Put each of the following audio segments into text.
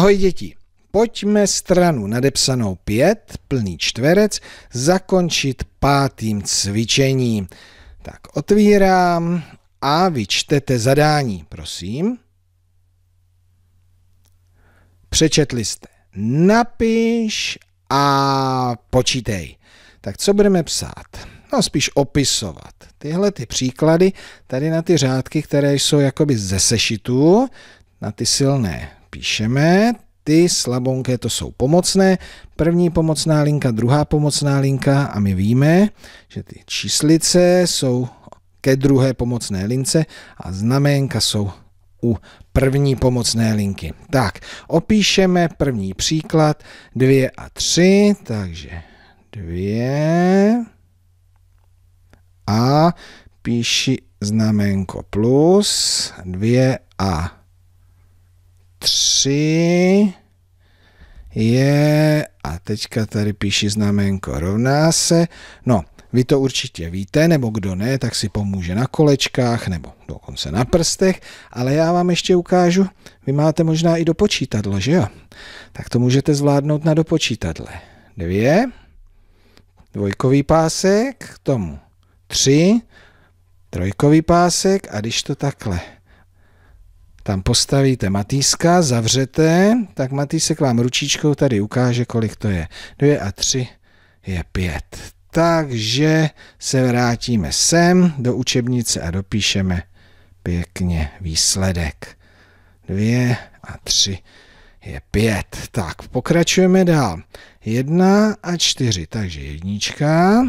Ahoj děti, pojďme stranu nadepsanou 5, plný čtverec, zakončit pátým cvičením. Tak otvírám a vyčtete zadání, prosím. Přečetli jste. Napiš a počítej. Tak co budeme psát? No spíš opisovat. Tyhle ty příklady, tady na ty řádky, které jsou jakoby ze sešitu, na ty silné píšeme. Ty slabonké to jsou pomocné. První pomocná linka, druhá pomocná linka a my víme, že ty číslice jsou ke druhé pomocné lince a znaménka jsou u první pomocné linky. Tak, opíšeme první příklad 2 a 3, takže 2 a píši znamenko plus 2 a 3 je, a teďka tady píši znamenko, rovná se, no, vy to určitě víte, nebo kdo ne, tak si pomůže na kolečkách nebo dokonce na prstech, ale já vám ještě ukážu, vy máte možná i dopočítadlo, že jo? Tak to můžete zvládnout na dopočítadle. Dvě, dvojkový pásek, k tomu tři, trojkový pásek a když to takhle tam postavíte Matýska, zavřete, tak Matýsek vám ručičkou tady ukáže, kolik to je. 2 a 3 je 5. Takže se vrátíme sem do učebnice a dopíšeme pěkně výsledek. 2 a 3 je 5. Tak, pokračujeme dál. 1 a 4, takže jednička,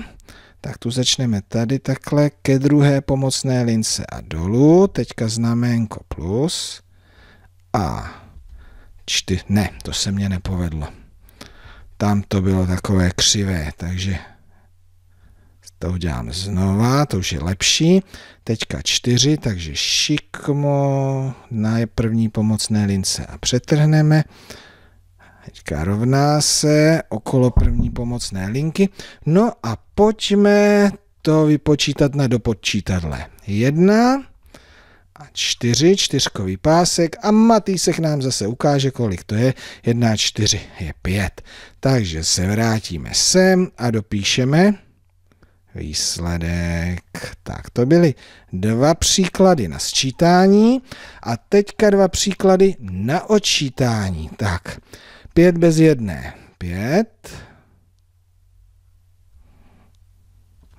tak tu začneme tady takhle ke druhé pomocné lince a dolů, teďka znaménko plus a čty, ne, to se mně nepovedlo. Tam to bylo takové křivé, takže to udělám znova, to už je lepší. Teďka čtyři, takže šikmo na první pomocné lince a přetrhneme. Teďka rovná se okolo první pomocné linky. No a pojďme to vypočítat na dopočítadle. Jedna a čtyři, čtyřkový pásek a Matýsek nám zase ukáže, kolik to je. Jedna a čtyři je pět. Takže se vrátíme sem a dopíšeme výsledek. Tak to byly dva příklady na sčítání a teďka dva příklady na očítání. Tak Pět bez jedné. Pět.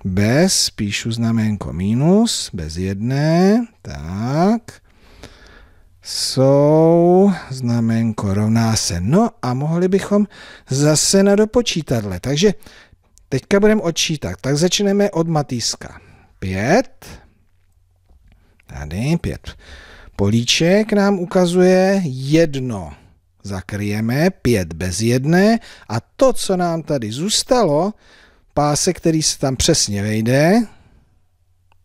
Bez, píšu znaménko minus, bez jedné, tak. Jsou, znaménko rovná se. No a mohli bychom zase na dopočítadle. Takže teďka budeme odčítat. Tak začneme od matýska. Pět. Tady pět. Políček nám ukazuje jedno zakryjeme, pět bez jedné a to, co nám tady zůstalo, páse, který se tam přesně vejde,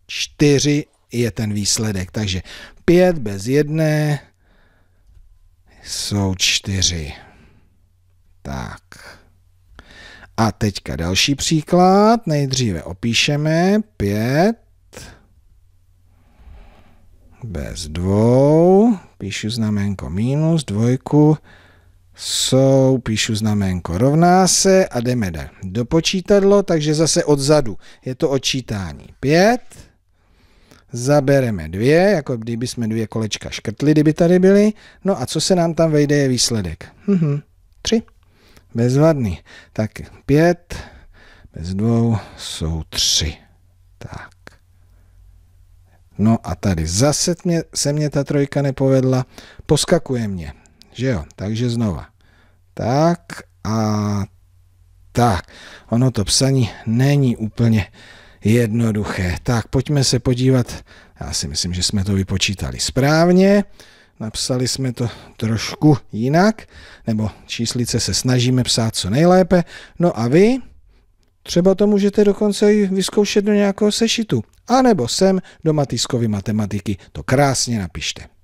čtyři je ten výsledek. Takže pět bez jedné jsou čtyři. Tak. A teďka další příklad. Nejdříve opíšeme pět bez dvou píšu znaménko minus, dvojku, jsou, píšu znaménko rovná se a jdeme dál. Do počítadlo, takže zase odzadu. Je to odčítání 5, zabereme dvě, jako kdyby jsme dvě kolečka škrtli, kdyby tady byly. No a co se nám tam vejde je výsledek. Mhm, tři. Bezvadný. Tak pět bez dvou jsou tři. Tak. No a tady zase mě, se mě ta trojka nepovedla, poskakuje mě, že jo, takže znova. Tak a tak, ono to psaní není úplně jednoduché. Tak pojďme se podívat, já si myslím, že jsme to vypočítali správně, napsali jsme to trošku jinak, nebo číslice se snažíme psát co nejlépe. No a vy Třeba to můžete dokonce i vyzkoušet do nějakého sešitu. A nebo sem do matiskovy matematiky. To krásně napište.